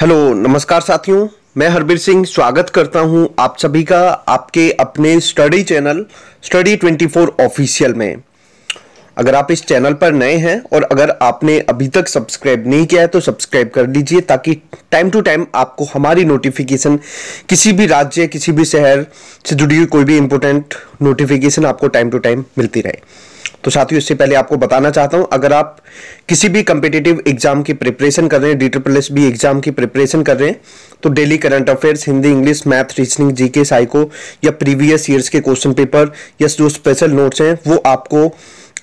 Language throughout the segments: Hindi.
हेलो नमस्कार साथियों मैं हरबीर सिंह स्वागत करता हूं आप सभी का आपके अपने स्टडी चैनल स्टडी 24 ऑफिशियल में अगर आप इस चैनल पर नए हैं और अगर आपने अभी तक सब्सक्राइब नहीं किया है तो सब्सक्राइब कर लीजिए ताकि टाइम टू टाइम आपको हमारी नोटिफिकेशन किसी भी राज्य किसी भी शहर से जुड़ी हुई कोई भी इंपोर्टेंट नोटिफिकेशन आपको टाइम टू टाइम मिलती रहे तो साथियों इससे पहले आपको बताना चाहता हूं अगर आप किसी भी कम्पिटेटिव एग्जाम की प्रिपरेशन कर रहे हैं D triple S B exam की प्रिपरेशन कर रहे हैं तो daily current affairs Hindi English math reasoning GK psycho या प्रीवियस ईयर्स के क्वेश्चन पेपर या जो स्पेशल नोट्स हैं वो आपको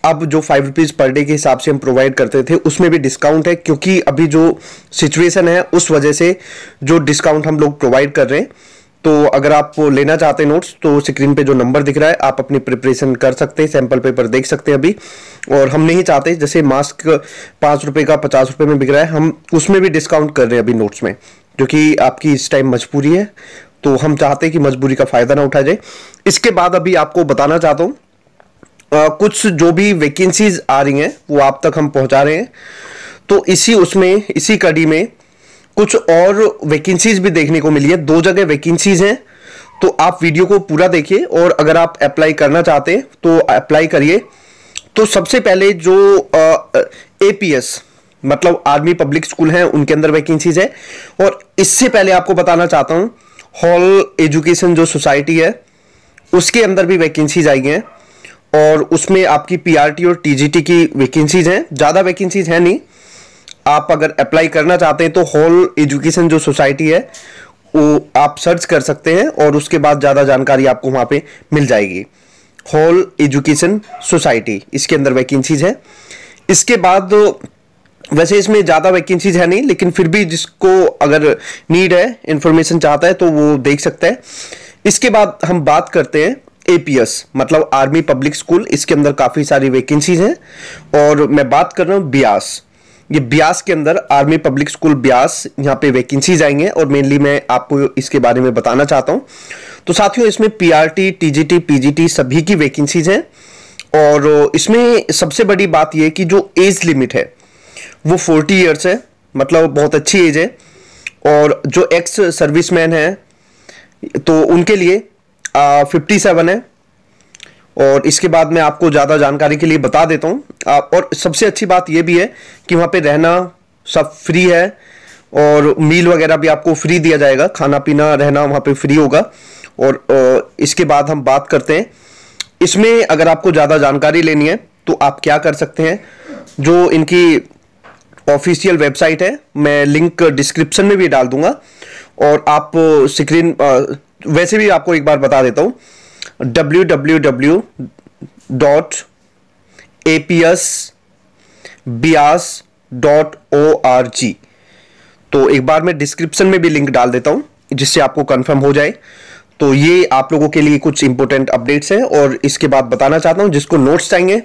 अब जो फाइव रुपीज़ पर डे के हिसाब से हम प्रोवाइड करते थे उसमें भी डिस्काउंट है क्योंकि अभी जो सिचुएशन है उस वजह से जो डिस्काउंट हम लोग प्रोवाइड कर रहे हैं तो अगर आप लेना चाहते हैं नोट्स तो स्क्रीन पे जो नंबर दिख रहा है आप अपनी प्रिपरेशन कर सकते हैं सैम्पल पेपर देख सकते हैं अभी और हम नहीं चाहते जैसे मास्क पाँच रुपये का पचास रुपये में बिक रहा है हम उसमें भी डिस्काउंट कर रहे हैं अभी नोट्स में क्योंकि आपकी इस टाइम मजबूरी है तो हम चाहते हैं कि मजबूरी का फ़ायदा ना उठा जाए इसके बाद अभी आपको बताना चाहता हूँ कुछ जो भी वैकेंसीज आ रही हैं वो आप तक हम पहुँचा रहे हैं तो इसी उसमें इसी कड़ी में कुछ और वैकेंसीज भी देखने को मिली है दो जगह वैकेंसीज हैं तो आप वीडियो को पूरा देखिए और अगर आप अप्लाई करना चाहते हैं तो अप्लाई करिए तो सबसे पहले जो ए पी एस मतलब आर्मी पब्लिक स्कूल हैं उनके अंदर वैकेंसीज है और इससे पहले आपको बताना चाहता हूँ हॉल एजुकेशन जो सोसाइटी है उसके अंदर भी वैकेंसीज आई हैं और उसमें आपकी पीआरटी और टीजीटी की वैकेंसीज हैं ज़्यादा वैकेंसीज हैं नहीं आप अगर अप्लाई करना चाहते हैं तो होल एजुकेशन जो सोसाइटी है वो आप सर्च कर सकते हैं और उसके बाद ज़्यादा जानकारी आपको वहाँ पे मिल जाएगी होल एजुकेशन सोसाइटी इसके अंदर वैकेंसीज है इसके बाद वैसे इसमें ज़्यादा वैकेंसीज है नहीं लेकिन फिर भी जिसको अगर नीड है इन्फॉर्मेशन चाहता है तो वो देख सकता है इसके बाद हम बात करते हैं एपीएस मतलब आर्मी पब्लिक स्कूल इसके अंदर काफ़ी सारी वैकेंसीज हैं और मैं बात कर रहा हूँ ब्यास ये ब्यास के अंदर आर्मी पब्लिक स्कूल ब्यास यहाँ पे वैकेंसीज आएंगे और मेनली मैं आपको इसके बारे में बताना चाहता हूँ तो साथियों इसमें पीआरटी टीजीटी पीजीटी सभी की वैकेंसीज हैं और इसमें सबसे बड़ी बात यह कि जो एज लिमिट है वो फोर्टी ईयर्स है मतलब बहुत अच्छी एज है और जो एक्स सर्विसमैन हैं तो उनके लिए फिफ्टी सेवन है और इसके बाद मैं आपको ज़्यादा जानकारी के लिए बता देता हूँ और सबसे अच्छी बात यह भी है कि वहाँ पे रहना सब फ्री है और मील वगैरह भी आपको फ्री दिया जाएगा खाना पीना रहना वहाँ पे फ्री होगा और इसके बाद हम बात करते हैं इसमें अगर आपको ज़्यादा जानकारी लेनी है तो आप क्या कर सकते हैं जो इनकी ऑफिशियल वेबसाइट है मैं लिंक डिस्क्रिप्शन में भी डाल दूंगा और आप स्क्रीन वैसे भी आपको एक बार बता देता हूँ W W W dot A P S dot O R G तो एक बार मैं डिस्क्रिप्शन में भी लिंक डाल देता हूं जिससे आपको कंफर्म हो जाए तो ये आप लोगों के लिए कुछ इंपॉर्टेंट अपडेट्स हैं और इसके बाद बताना चाहता हूं जिसको नोट्स चाहिए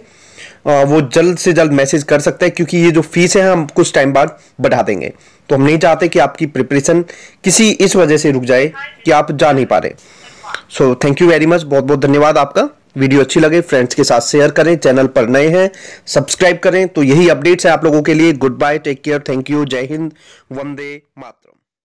वो जल्द से जल्द मैसेज कर सकता है क्योंकि ये जो फीस है हम कुछ टाइम बाद बढ़ा देंगे तो हम नहीं चाहते कि आपकी प्रिपरेशन किसी इस वजह से रुक जाए कि आप जा नहीं पा रहे so thank you very much बहुत बहुत धन्यवाद आपका वीडियो अच्छी लगे फ्रेंड्स के साथ शेयर करें चैनल पर नए हैं सब्सक्राइब करें तो यही अपडेट्स है आप लोगों के लिए good bye take care thank you जय हिंद वंदे मात